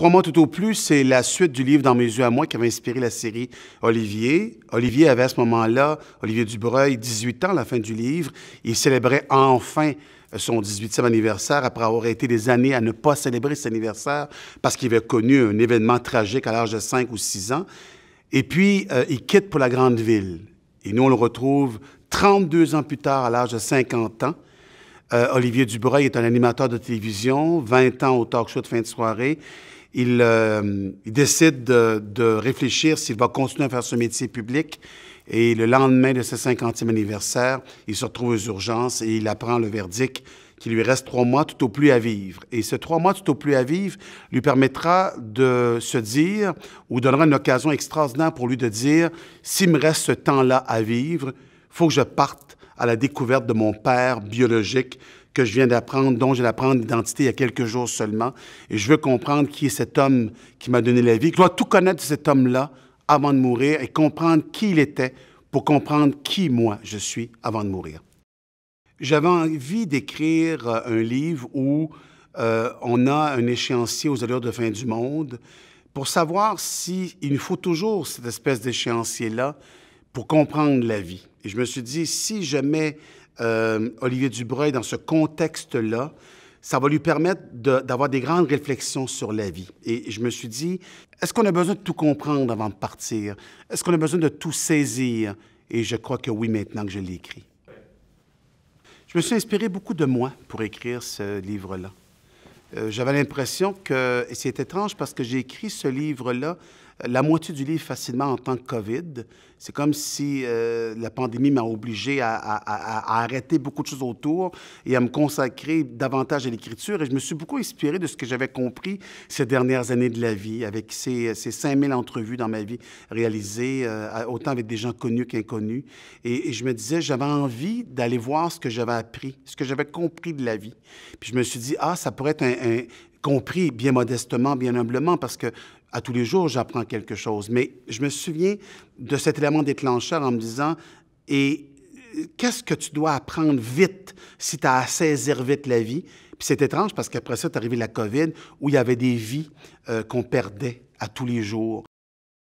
Trois mois tout au plus, c'est la suite du livre Dans mes yeux à moi qui avait inspiré la série Olivier. Olivier avait à ce moment-là, Olivier Dubreuil, 18 ans à la fin du livre. Il célébrait enfin euh, son 18e anniversaire après avoir été des années à ne pas célébrer cet anniversaire parce qu'il avait connu un événement tragique à l'âge de 5 ou 6 ans. Et puis, euh, il quitte pour la grande ville. Et nous, on le retrouve 32 ans plus tard à l'âge de 50 ans euh, Olivier Dubreuil est un animateur de télévision, 20 ans au talk show de fin de soirée. Il, euh, décide de, réfléchir s'il va continuer à faire ce métier public. Et le lendemain de ce 50e anniversaire, il se retrouve aux urgences et il apprend le verdict qu'il lui reste trois mois tout au plus à vivre. Et ces trois mois tout au plus à vivre lui permettra de se dire, ou donnera une occasion extraordinaire pour lui de dire, s'il me reste ce temps-là à vivre, faut que je parte à la découverte de mon père biologique que je viens d'apprendre, dont je l'apprends d'identité l'identité il y a quelques jours seulement. Et je veux comprendre qui est cet homme qui m'a donné la vie. Je dois tout connaître cet homme-là avant de mourir et comprendre qui il était pour comprendre qui moi je suis avant de mourir. J'avais envie d'écrire euh, un livre où euh, on a un échéancier aux allures de fin du monde pour savoir s'il nous faut toujours cette espèce d'échéancier-là pour comprendre la vie. Et je me suis dit, si je mets euh, Olivier Dubreuil dans ce contexte-là, ça va lui permettre d'avoir des grandes réflexions sur la vie. Et je me suis dit, est-ce qu'on a besoin de tout comprendre avant de partir? Est-ce qu'on a besoin de tout saisir? Et je crois que oui, maintenant que je l'ai écrit. Je me suis inspiré beaucoup de moi pour écrire ce livre-là. Euh, j'avais l'impression que, et c'est étrange parce que j'ai écrit ce livre-là la moitié du livre facilement en tant que COVID. C'est comme si euh, la pandémie m'a obligé à, arrêter beaucoup de choses autour et à me consacrer davantage à l'écriture. Et je me suis beaucoup inspiré de ce que j'avais compris ces dernières années de la vie, avec ces, 5000 entrevues dans ma vie réalisées, euh, autant avec des gens connus qu'inconnus. Et, je me disais, j'avais envie d'aller voir ce que j'avais appris, ce que j'avais compris de la vie. Puis je me suis dit, ah, ça pourrait être un compris bien modestement, bien humblement, parce que à tous les jours, j'apprends quelque chose. Mais je me souviens de cet élément déclencheur en me disant, et qu'est-ce que tu dois apprendre vite si tu as à saisir vite la vie? Puis c'est étrange parce qu'après ça, est arrivé la COVID où il y avait des vies euh, qu'on perdait à tous les jours.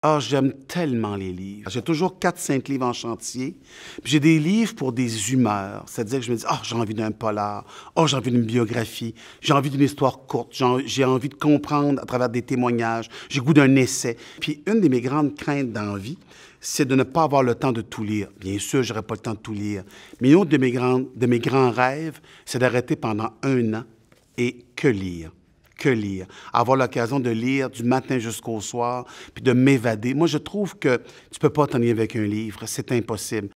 Ah, j'aime tellement les livres. J'ai toujours quatre, cinq livres en chantier. j'ai des livres pour des humeurs. C'est-à-dire que je me dis, ah, oh, j'ai envie d'un polar. Oh, j'ai envie d'une biographie. J'ai envie d'une histoire courte. J'ai envie de comprendre à travers des témoignages. J'ai goût d'un essai. Puis une de mes grandes craintes d'envie c'est de ne pas avoir le temps de tout lire. Bien sûr, j'aurais pas le temps de tout lire. Mais une autre de mes, de mes grands rêves, c'est d'arrêter pendant un an et que lire que lire. Avoir l'occasion de lire du matin jusqu'au soir, puis de m'évader. Moi, je trouve que tu peux pas t'ennuyer avec un livre, c'est impossible.